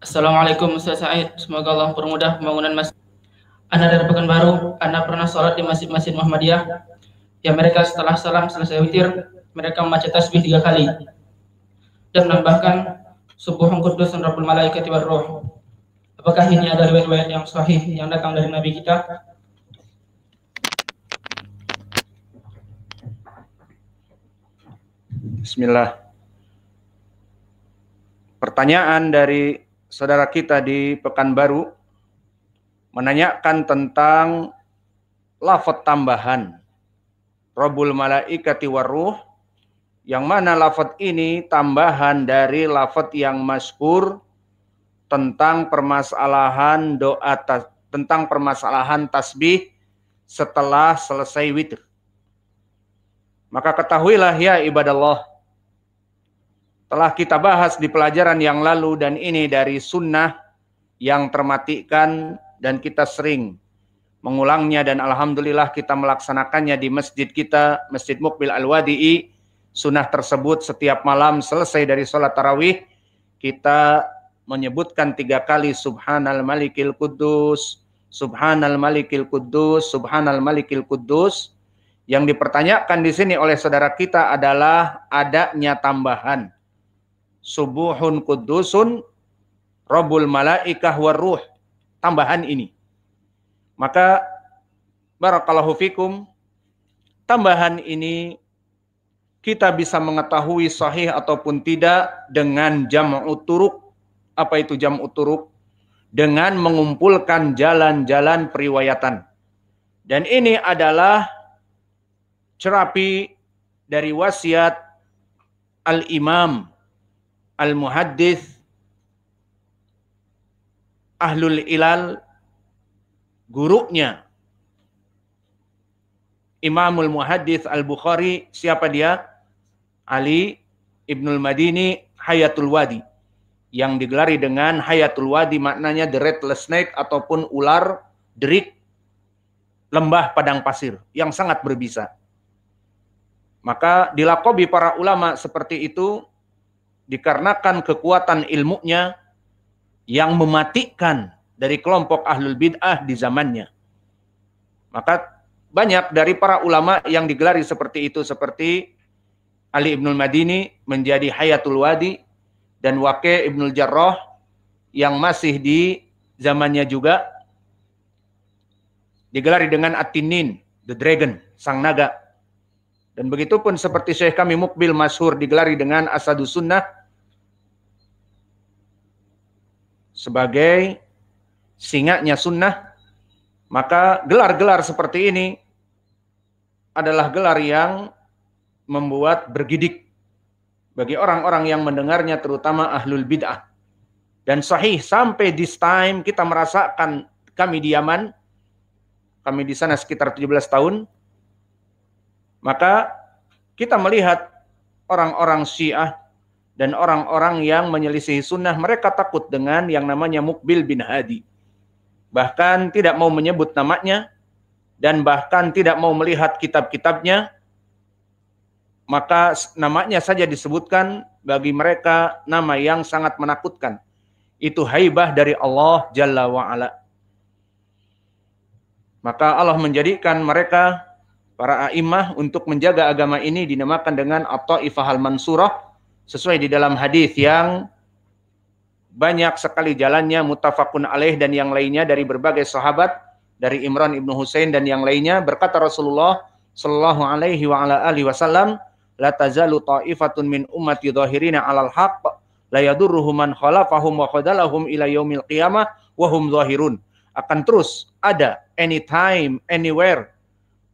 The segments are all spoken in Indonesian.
Assalamualaikum Ustaz Said. Semoga Allah permudah pembangunan masjid. Anda dari Pekanbaru, Anda pernah sholat di masjid-masjid Muhammadiyah? Ya mereka setelah salam selesai witir, mereka membaca tasbih tiga kali. Dan menambahkan subuhun kudus dan rabbul malaikat wa roh. Apakah ini ada riwayat-riwayat yang sahih yang datang dari Nabi kita? Bismillah. Pertanyaan dari saudara kita di Pekanbaru menanyakan tentang lafat tambahan Robul malaikati waruh yang mana lafat ini tambahan dari lafat yang maskur tentang permasalahan doa tentang permasalahan tasbih setelah selesai witir. Maka ketahuilah ya ibadah Allah telah kita bahas di pelajaran yang lalu dan ini dari sunnah yang termatikan dan kita sering mengulangnya dan alhamdulillah kita melaksanakannya di masjid kita Masjid Mukbil Al-Wadi'i sunnah tersebut setiap malam selesai dari sholat tarawih kita menyebutkan tiga kali subhanal malikil kudus subhanal malikil kudus subhanal malikil kudus yang dipertanyakan di sini oleh saudara kita adalah adanya tambahan subuhun kudusun Rabbul malaikah waruh tambahan ini maka barakallahu fikum tambahan ini kita bisa mengetahui sahih ataupun tidak dengan jam turuk apa itu jam turuk dengan mengumpulkan jalan-jalan periwayatan dan ini adalah cerapi dari wasiat al-imam al-muhaddis, ahlul ilal, gurunya, Imamul Muhaddis Al-Bukhari, siapa dia? Ali Ibnul Madini Hayatul Wadi. Yang digelari dengan Hayatul Wadi maknanya the red snake ataupun ular derik lembah padang pasir yang sangat berbisa. Maka dilakobi para ulama seperti itu dikarenakan kekuatan ilmunya yang mematikan dari kelompok ahlul bid'ah di zamannya. Maka banyak dari para ulama yang digelari seperti itu seperti Ali Ibnul Madini menjadi Hayatul Wadi dan Waqi Ibnul Jarrah yang masih di zamannya juga digelari dengan Atinin, the dragon, sang naga. Dan begitu pun seperti Syekh kami Mukbil Masyhur digelari dengan Asadu Sunnah sebagai singanya sunnah, maka gelar-gelar seperti ini adalah gelar yang membuat bergidik bagi orang-orang yang mendengarnya terutama ahlul bid'ah. Dan sahih sampai this time kita merasakan kami di Yaman, kami di sana sekitar 17 tahun, maka kita melihat orang-orang Syiah dan orang-orang yang menyelisihi sunnah mereka takut dengan yang namanya Mukbil bin Hadi. Bahkan tidak mau menyebut namanya dan bahkan tidak mau melihat kitab-kitabnya. Maka namanya saja disebutkan bagi mereka nama yang sangat menakutkan. Itu haibah dari Allah Jalla wa'ala. Maka Allah menjadikan mereka para a'imah untuk menjaga agama ini dinamakan dengan atau ifahal al-mansurah sesuai di dalam hadis yang banyak sekali jalannya mutafakun alaih dan yang lainnya dari berbagai sahabat dari Imran ibnu Husain dan yang lainnya berkata Rasulullah Shallallahu alaihi wa ala wasallam la tazalu ta'ifatun min ummati zahirina 'alal haq la yadurruhum man khalafahum wa khadalahum ila yaumil qiyamah wa hum zahirun akan terus ada anytime anywhere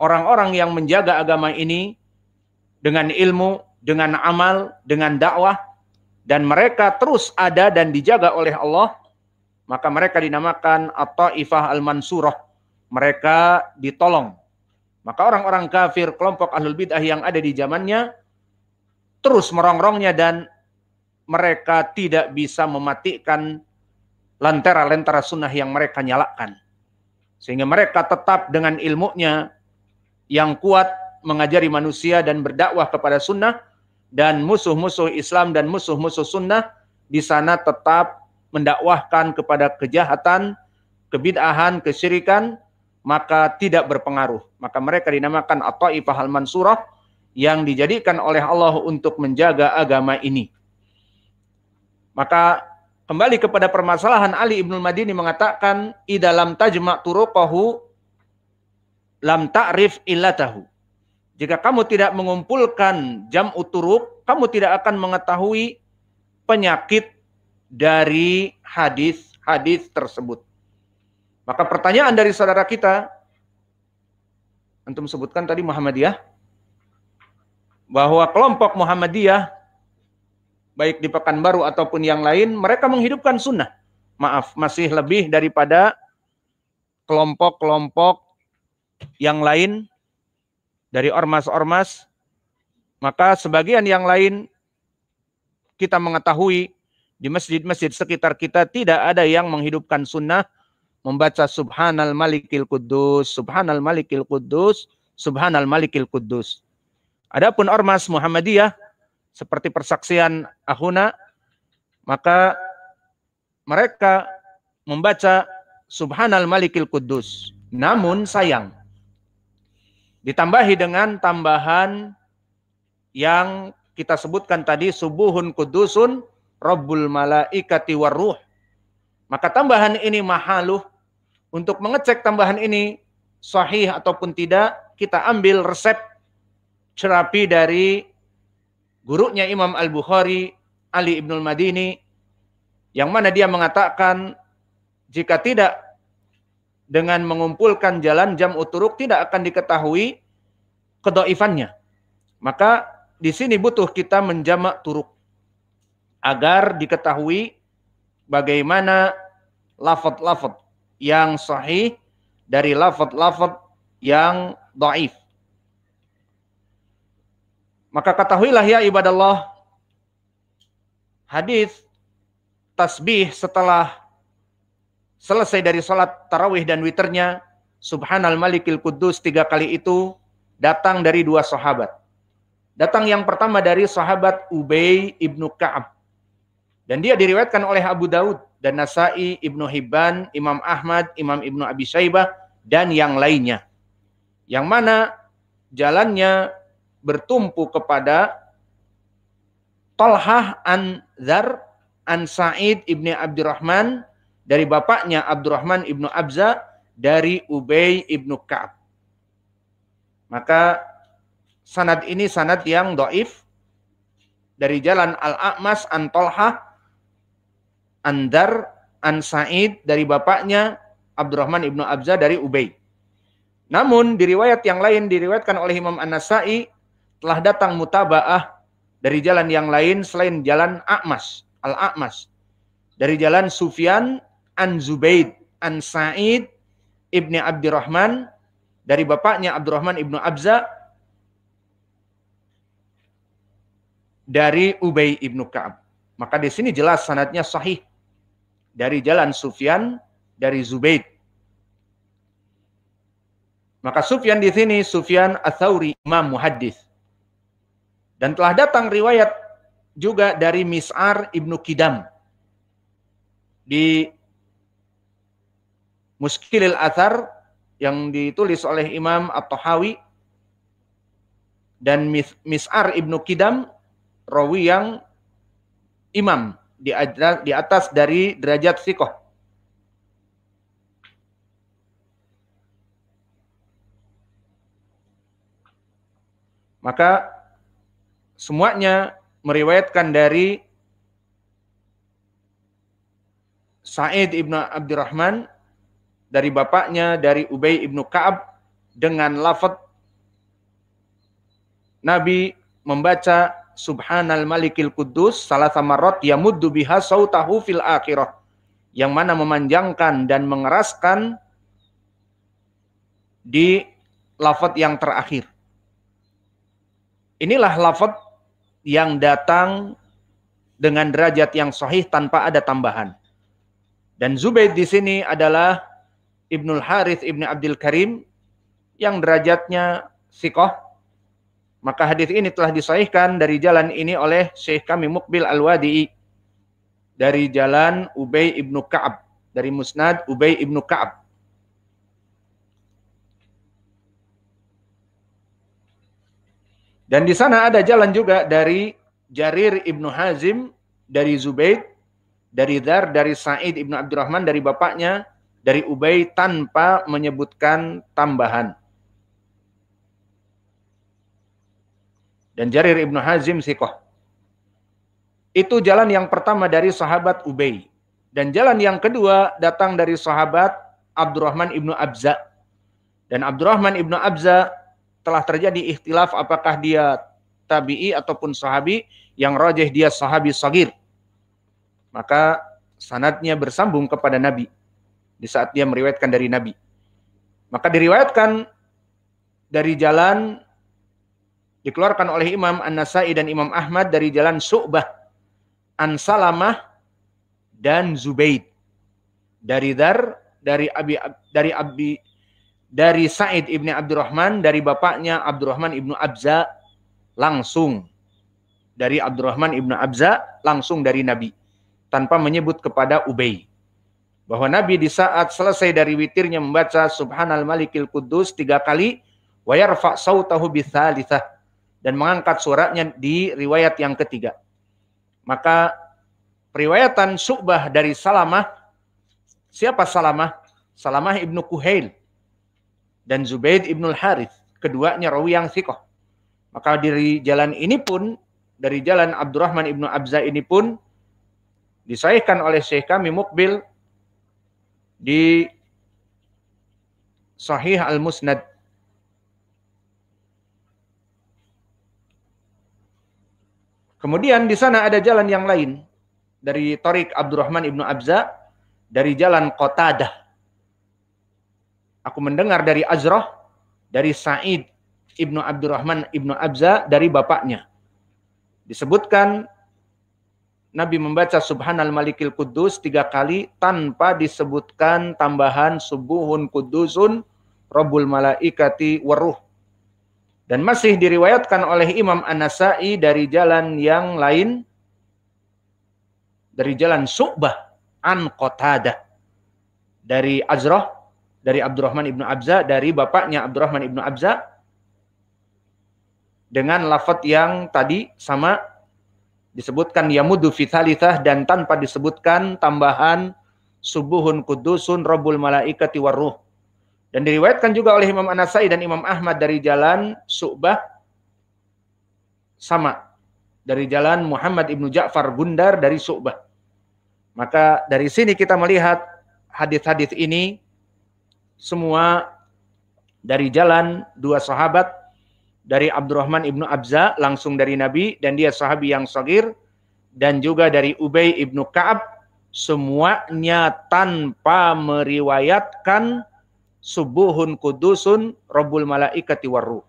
orang-orang yang menjaga agama ini dengan ilmu, dengan amal, dengan dakwah dan mereka terus ada dan dijaga oleh Allah, maka mereka dinamakan atau ifah Al-Mansurah. Mereka ditolong. Maka orang-orang kafir, kelompok Ahlul Bid'ah yang ada di zamannya terus merongrongnya dan mereka tidak bisa mematikan lentera-lentera sunnah yang mereka nyalakan. Sehingga mereka tetap dengan ilmunya, yang kuat mengajari manusia dan berdakwah kepada sunnah dan musuh-musuh Islam dan musuh-musuh sunnah di sana tetap mendakwahkan kepada kejahatan, kebid'ahan, kesyirikan, maka tidak berpengaruh. Maka mereka dinamakan atau taifah Al-Mansurah yang dijadikan oleh Allah untuk menjaga agama ini. Maka kembali kepada permasalahan Ali Ibnu Madini mengatakan, "I dalam tajma' turuqahu lam ta'rif illatahu. Jika kamu tidak mengumpulkan jam uturuk, kamu tidak akan mengetahui penyakit dari hadis-hadis tersebut. Maka pertanyaan dari saudara kita, antum sebutkan tadi Muhammadiyah, bahwa kelompok Muhammadiyah, baik di Pekanbaru ataupun yang lain, mereka menghidupkan sunnah. Maaf, masih lebih daripada kelompok-kelompok yang lain dari ormas-ormas, maka sebagian yang lain kita mengetahui di masjid-masjid sekitar kita tidak ada yang menghidupkan sunnah membaca subhanal malikil kudus, subhanal malikil kudus, subhanal malikil kudus. Adapun ormas Muhammadiyah seperti persaksian Ahuna maka mereka membaca subhanal malikil kudus. Namun sayang Ditambahi dengan tambahan yang kita sebutkan tadi subuhun kudusun rabbul malaikati warruh Maka tambahan ini mahaluh untuk mengecek tambahan ini sahih ataupun tidak, kita ambil resep terapi dari gurunya Imam Al-Bukhari Ali Ibnul Madini yang mana dia mengatakan jika tidak dengan mengumpulkan jalan jam uturuk tidak akan diketahui kedoifannya. Maka di sini butuh kita menjamak turuk agar diketahui bagaimana lafad-lafad yang sahih dari lafad-lafad yang doif. Maka ketahuilah ya ibadah Allah hadis tasbih setelah selesai dari sholat tarawih dan witernya, Subhanal Malikil Kudus tiga kali itu datang dari dua sahabat. Datang yang pertama dari sahabat Ubay ibnu Kaab. Dan dia diriwayatkan oleh Abu Daud dan Nasai, Ibnu Hibban, Imam Ahmad, Imam Ibnu Abi Shaybah dan yang lainnya. Yang mana jalannya bertumpu kepada Talhah an Zar an Sa'id ibni Abdurrahman dari bapaknya Abdurrahman ibnu Abza dari Ubay ibnu Kaab. Maka sanad ini sanad yang doif dari jalan Al-A'mas an Tolha Andar an Said dari bapaknya Abdurrahman ibnu Abza dari Ubay. Namun di riwayat yang lain diriwayatkan oleh Imam An-Nasai telah datang mutabaah dari jalan yang lain selain jalan Akmas al Akmas Dari jalan Sufyan an Zubaid an Sa'id ibni Abdurrahman dari bapaknya Abdurrahman ibnu Abza dari Ubay ibnu Kaab. Maka di sini jelas sanatnya sahih dari jalan Sufyan dari Zubaid. Maka Sufyan di sini Sufyan Atsauri Imam Muhaddis. Dan telah datang riwayat juga dari Mis'ar ibnu Kidam di Muskilil Athar yang ditulis oleh Imam At-Tahawi dan Mis'ar Ibnu Kidam rawi yang imam di atas, dari derajat sikoh. Maka semuanya meriwayatkan dari Sa'id ibnu Abdurrahman dari bapaknya dari Ubay ibnu Kaab dengan lafadz Nabi membaca Subhanal Malikil Kudus salah sama rot yamuddu biha sautahu fil akhirah yang mana memanjangkan dan mengeraskan di lafadz yang terakhir. Inilah lafadz yang datang dengan derajat yang sahih tanpa ada tambahan. Dan Zubaid di sini adalah Ibnul Harith Ibni Abdul Karim yang derajatnya sikoh. Maka hadis ini telah disahihkan dari jalan ini oleh Syekh kami Mukbil Al-Wadi'i dari jalan Ubay Ibnu Ka'ab dari Musnad Ubay Ibnu Ka'ab Dan di sana ada jalan juga dari Jarir Ibnu Hazim, dari Zubaid, dari Dar dari Said Ibnu Abdurrahman, dari bapaknya, dari Ubay tanpa menyebutkan tambahan. Dan Jarir Ibnu Hazim Sikoh. Itu jalan yang pertama dari sahabat Ubay. Dan jalan yang kedua datang dari sahabat Abdurrahman Ibnu Abza. Dan Abdurrahman Ibnu Abza telah terjadi ikhtilaf apakah dia tabi'i ataupun sahabi yang rajih dia sahabi sagir. Maka sanatnya bersambung kepada Nabi di saat dia meriwayatkan dari Nabi. Maka diriwayatkan dari jalan dikeluarkan oleh Imam An-Nasai dan Imam Ahmad dari jalan Su'bah An Salamah dan Zubaid dari Dar dari Abi dari Abi dari Said ibni Abdurrahman dari bapaknya Abdurrahman ibnu Abza langsung dari Abdurrahman ibnu Abza langsung dari Nabi tanpa menyebut kepada Ubay bahwa Nabi di saat selesai dari witirnya membaca Subhanal Malikil Kudus tiga kali wayarfa sautahu dan mengangkat suaranya di riwayat yang ketiga. Maka periwayatan Subah dari Salamah siapa Salamah? Salamah ibnu Kuhail dan Zubaid ibnu Harith. Keduanya rawi yang sikoh. Maka dari jalan ini pun dari jalan Abdurrahman ibnu Abza ini pun disahihkan oleh Syekh kami Mukbil di Sahih Al-Musnad Kemudian di sana ada jalan yang lain dari Torik Abdurrahman ibnu Abza dari jalan Qatadah. Aku mendengar dari Azrah dari Said ibnu Abdurrahman ibnu Abza dari bapaknya. Disebutkan Nabi membaca Subhanal Malikil Kudus tiga kali tanpa disebutkan tambahan Subuhun Kudusun Robul Malaikati Waruh. Dan masih diriwayatkan oleh Imam An-Nasai dari jalan yang lain, dari jalan Su'bah An Qotada, dari Azroh dari Abdurrahman Ibnu Abza, dari bapaknya Abdurrahman Ibnu Abza, dengan lafat yang tadi sama disebutkan yamudu fithalithah dan tanpa disebutkan tambahan subuhun kudusun robul malaikati waruh. Dan diriwayatkan juga oleh Imam Anasai dan Imam Ahmad dari jalan Su'bah sama. Dari jalan Muhammad ibnu Ja'far Gundar dari Su'bah. Maka dari sini kita melihat hadis-hadis ini semua dari jalan dua sahabat dari Abdurrahman ibnu Abza langsung dari Nabi dan dia sahabi yang sogir dan juga dari Ubay ibnu Kaab semuanya tanpa meriwayatkan subuhun kudusun robul malaikati waru.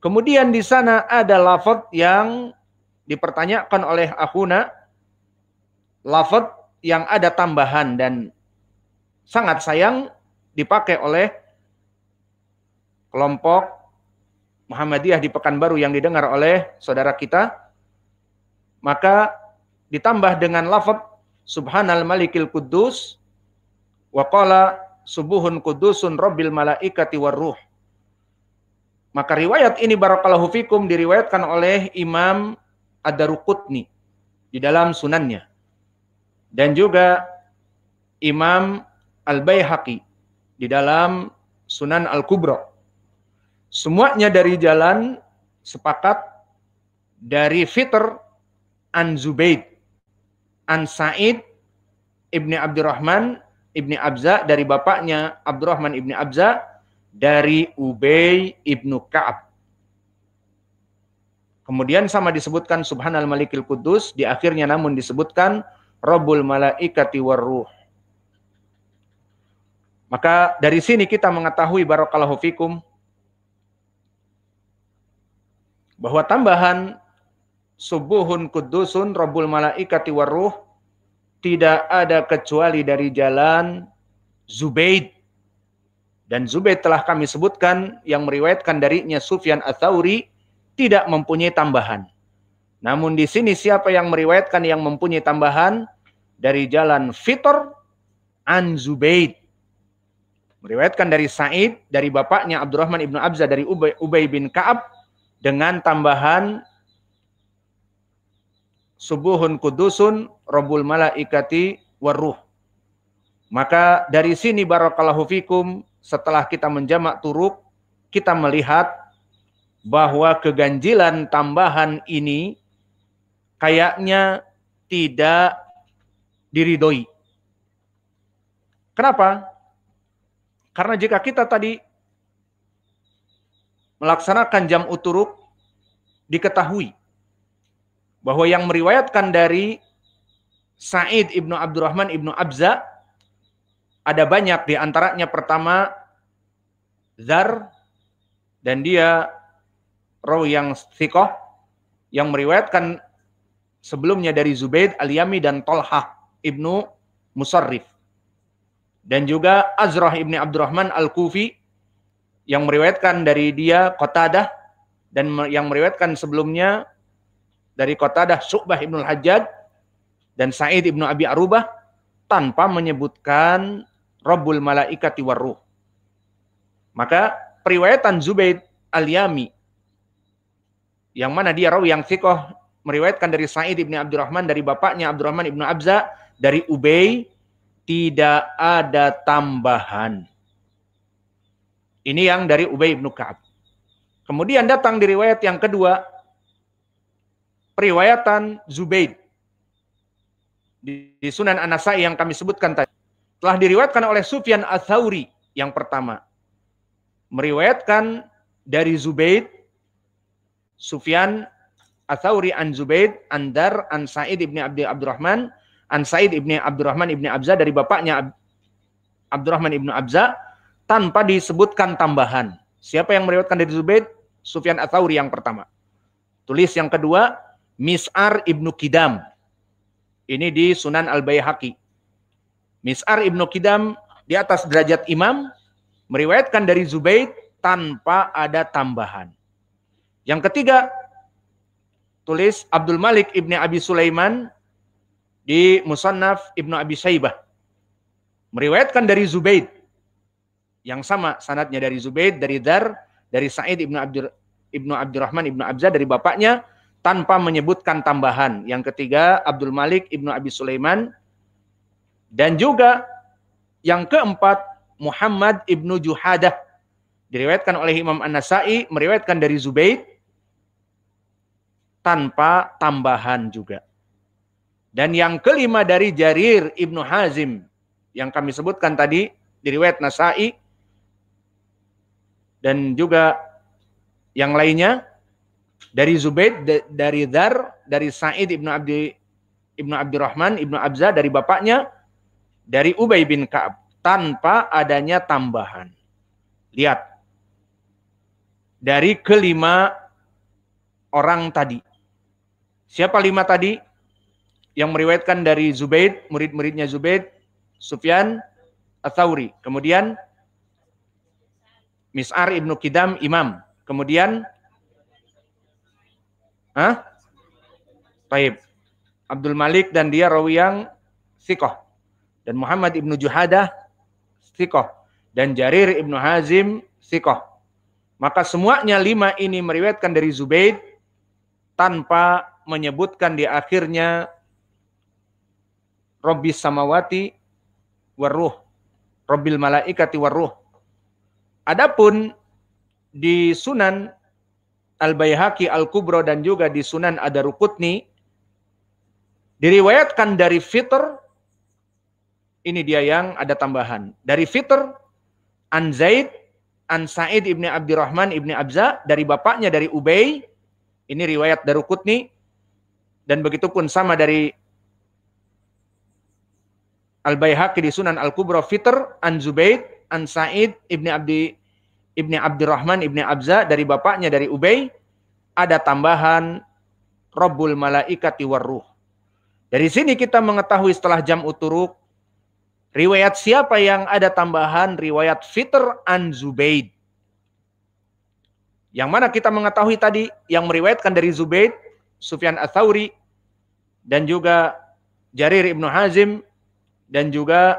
Kemudian di sana ada lafad yang dipertanyakan oleh Ahuna. Lafad yang ada tambahan dan sangat sayang dipakai oleh kelompok Muhammadiyah di Pekanbaru yang didengar oleh saudara kita, maka ditambah dengan lafad Subhanal Malikil Kudus, waqala subuhun kudusun robbil malaikati warruh. Maka riwayat ini barakallahu fikum diriwayatkan oleh Imam Ad-Daruqutni di dalam sunannya. Dan juga Imam al bayhaqi di dalam Sunan Al-Kubra. Semuanya dari jalan sepakat dari Fitr an Zubaid an Said ibni Abdurrahman ibni Abza dari bapaknya Abdurrahman ibni Abza dari Ubay ibnu Kaab. Kemudian sama disebutkan Subhanal Malikil Kudus, di akhirnya namun disebutkan Rabbul Malaikati Warruh. Maka dari sini kita mengetahui barokallahu fikum bahwa tambahan subuhun kudusun robul malaikati waruh tidak ada kecuali dari jalan Zubaid dan Zubaid telah kami sebutkan yang meriwayatkan darinya Sufyan Atsauri tidak mempunyai tambahan. Namun di sini siapa yang meriwayatkan yang mempunyai tambahan dari jalan Fitor an Zubaid meriwayatkan dari Said dari bapaknya Abdurrahman ibnu Abza dari Ubay, Ubay bin Kaab dengan tambahan subuhun kudusun robul malaikati waruh. Maka dari sini barakallahu fikum setelah kita menjamak turuk kita melihat bahwa keganjilan tambahan ini kayaknya tidak diridoi. Kenapa? Karena jika kita tadi melaksanakan jam uturuk diketahui bahwa yang meriwayatkan dari Said ibnu Abdurrahman ibnu Abza ada banyak di antaranya pertama Zar dan dia roh yang sikoh yang meriwayatkan sebelumnya dari Zubaid Al-Yami dan Tolhah ibnu Musarrif dan juga Azrah ibni Abdurrahman Al-Kufi yang meriwayatkan dari dia kota dah dan yang meriwayatkan sebelumnya dari kota Subah ibnul Hajjaj dan Said Ibnu Abi Arubah tanpa menyebutkan Rabbul Malaikati Warruh. Maka periwayatan Zubaid Al-Yami yang mana dia rawi yang sikoh meriwayatkan dari Said Ibnu Abdurrahman dari bapaknya Abdurrahman Ibnu Abza dari Ubay tidak ada tambahan. Ini yang dari Ubay bin Ka'ab. Kemudian datang di riwayat yang kedua, periwayatan Zubaid di, di Sunan Anasai yang kami sebutkan tadi. Telah diriwayatkan oleh Sufyan Athauri yang pertama. Meriwayatkan dari Zubaid, Sufyan Athauri an Zubaid, Andar, an Said ibni Abdi Abdurrahman, an Said ibni Abdurrahman ibni Abza dari bapaknya Abdurrahman ibnu Abza, tanpa disebutkan tambahan. Siapa yang meriwayatkan dari Zubaid? Sufyan Atsauri yang pertama. Tulis yang kedua, Mis'ar Ibnu Kidam. Ini di Sunan Al-Baihaqi. Mis'ar Ibnu Kidam di atas derajat imam meriwayatkan dari Zubaid tanpa ada tambahan. Yang ketiga, tulis Abdul Malik Ibni Abi Sulaiman di Musannaf Ibnu Abi Saibah. Meriwayatkan dari Zubaid yang sama sanatnya dari Zubaid dari Dar dari Sa'id ibnu Abdur ibnu Abdurrahman ibnu Abza dari bapaknya tanpa menyebutkan tambahan. Yang ketiga Abdul Malik ibnu Abi Sulaiman dan juga yang keempat Muhammad ibnu Juhadah diriwayatkan oleh Imam An-Nasai meriwayatkan dari Zubaid tanpa tambahan juga. Dan yang kelima dari Jarir ibnu Hazim yang kami sebutkan tadi diriwayat Nasai dan juga yang lainnya dari Zubaid dari Dar dari Sa'id ibnu Abdi ibnu Abdurrahman ibnu Abza dari bapaknya dari Ubay bin Kaab tanpa adanya tambahan lihat dari kelima orang tadi siapa lima tadi yang meriwayatkan dari Zubaid murid-muridnya Zubaid Sufyan Atsauri kemudian Mis'ar ibnu Kidam imam. Kemudian Hah? Taib. Abdul Malik dan dia rawi yang sikoh. Dan Muhammad ibnu Juhadah sikoh. Dan Jarir ibnu Hazim sikoh. Maka semuanya lima ini meriwayatkan dari Zubaid tanpa menyebutkan di akhirnya Robbi samawati waruh. Robbil malaikati waruh. Adapun di Sunan Al Baihaqi Al Kubro dan juga di Sunan Adarukutni diriwayatkan dari Fitr ini dia yang ada tambahan dari Fitr An Zaid An Said ibni Abdurrahman ibni Abza dari bapaknya dari Ubay ini riwayat Darukutni dan begitu pun sama dari Al Baihaqi di Sunan Al Kubro Fitr An Zubaid an Sa'id ibni Abdi ibni Abdurrahman ibni Abza dari bapaknya dari Ubay ada tambahan Robul Malaikati Warruh. Dari sini kita mengetahui setelah jam uturuk riwayat siapa yang ada tambahan riwayat Fitr an Zubaid. Yang mana kita mengetahui tadi yang meriwayatkan dari Zubaid, Sufyan Atsauri dan juga Jarir Ibnu Hazim dan juga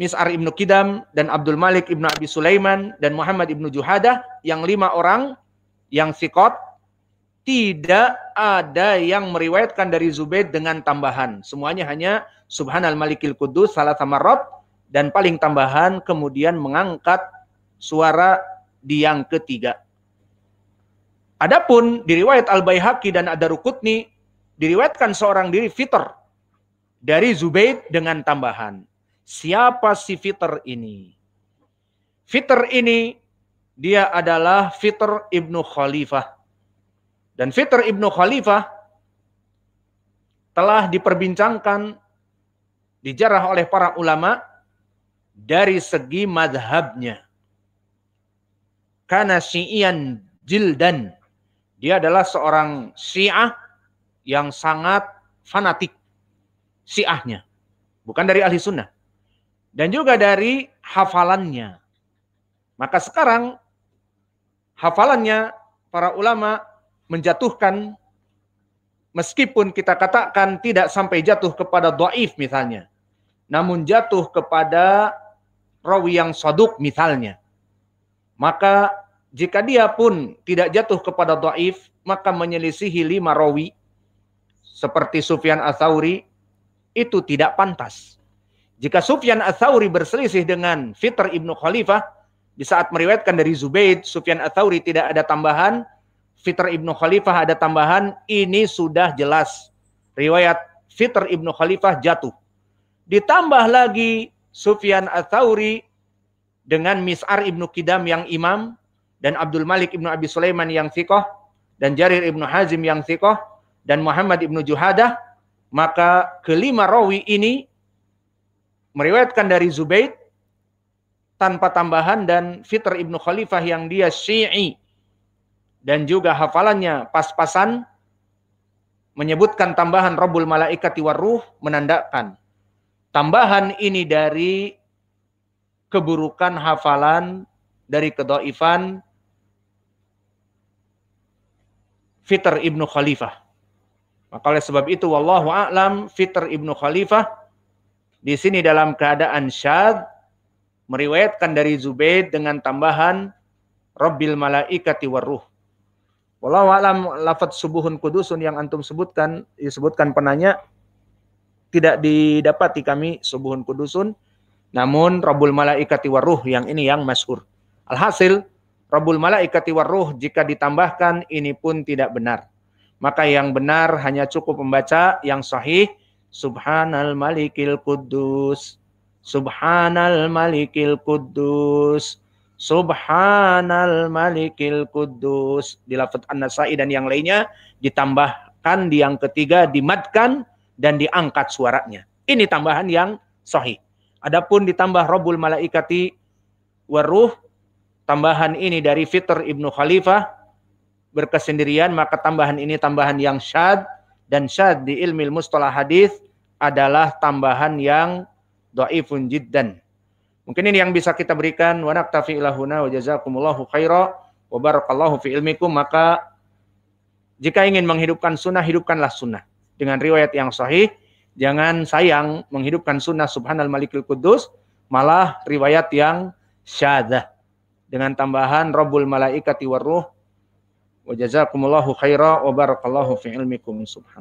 Mis'ar ibnu Kidam dan Abdul Malik ibnu Abi Sulaiman dan Muhammad ibnu Juhadah yang lima orang yang sikot tidak ada yang meriwayatkan dari Zubaid dengan tambahan. Semuanya hanya Subhanal Malikil Kudus, salah sama Rob, dan paling tambahan kemudian mengangkat suara di yang ketiga. Adapun diriwayat Al Baihaqi dan Adarukutni diriwayatkan seorang diri fitur dari Zubaid dengan tambahan. Siapa si Fitr ini? Fitr ini dia adalah Fitr ibnu Khalifah. Dan Fitr ibnu Khalifah telah diperbincangkan, dijarah oleh para ulama dari segi madhabnya. Karena syi'ian jildan. Dia adalah seorang syiah yang sangat fanatik syiahnya. Bukan dari ahli sunnah dan juga dari hafalannya. Maka sekarang hafalannya para ulama menjatuhkan meskipun kita katakan tidak sampai jatuh kepada do'if misalnya. Namun jatuh kepada rawi yang saduk misalnya. Maka jika dia pun tidak jatuh kepada do'if, maka menyelisihi lima rawi seperti Sufyan Athauri itu tidak pantas. Jika Sufyan Atsauri berselisih dengan Fitr Ibnu Khalifah di saat meriwayatkan dari Zubaid, Sufyan Atsauri tidak ada tambahan, Fitr Ibnu Khalifah ada tambahan, ini sudah jelas riwayat Fitr Ibnu Khalifah jatuh. Ditambah lagi Sufyan Atsauri dengan Mis'ar Ibnu Kidam yang imam dan Abdul Malik Ibnu Abi Sulaiman yang thiqah dan Jarir Ibnu Hazim yang thiqah dan Muhammad Ibnu Juhadah maka kelima rawi ini meriwayatkan dari Zubaid tanpa tambahan dan Fitr ibnu Khalifah yang dia Syi'i dan juga hafalannya pas-pasan menyebutkan tambahan Rabbul Malaikati Waruh menandakan tambahan ini dari keburukan hafalan dari kedoifan Fitr ibnu Khalifah. Maka oleh sebab itu wallahu a'lam Fitr ibnu Khalifah di sini dalam keadaan syad meriwayatkan dari Zubaid dengan tambahan Robil malaikati waruh. Walau alam lafaz subuhun kudusun yang antum sebutkan disebutkan penanya tidak didapati kami subuhun kudusun namun Rabbul malaikati waruh yang ini yang masyhur. Alhasil Rabbul malaikati waruh jika ditambahkan ini pun tidak benar. Maka yang benar hanya cukup membaca yang sahih Subhanal Malikil Kudus Subhanal Malikil Kudus Subhanal Malikil Kudus di lafaz An-Nasai dan yang lainnya ditambahkan di yang ketiga dimatkan dan diangkat suaranya. Ini tambahan yang sahih. Adapun ditambah Robul Malaikati waruh tambahan ini dari Fitr Ibnu Khalifah berkesendirian maka tambahan ini tambahan yang syad dan syad di ilmi mustalah hadis adalah tambahan yang dhaifun jiddan. Mungkin ini yang bisa kita berikan wa naktafi ilahuna wa jazakumullahu khaira wa barakallahu fi ilmikum maka jika ingin menghidupkan sunnah hidupkanlah sunnah dengan riwayat yang sahih jangan sayang menghidupkan sunnah subhanal malikil kudus malah riwayat yang syadah dengan tambahan rabbul malaikati warruh, wa jazakumullahu khaira wa barakallahu fi ilmikum subhan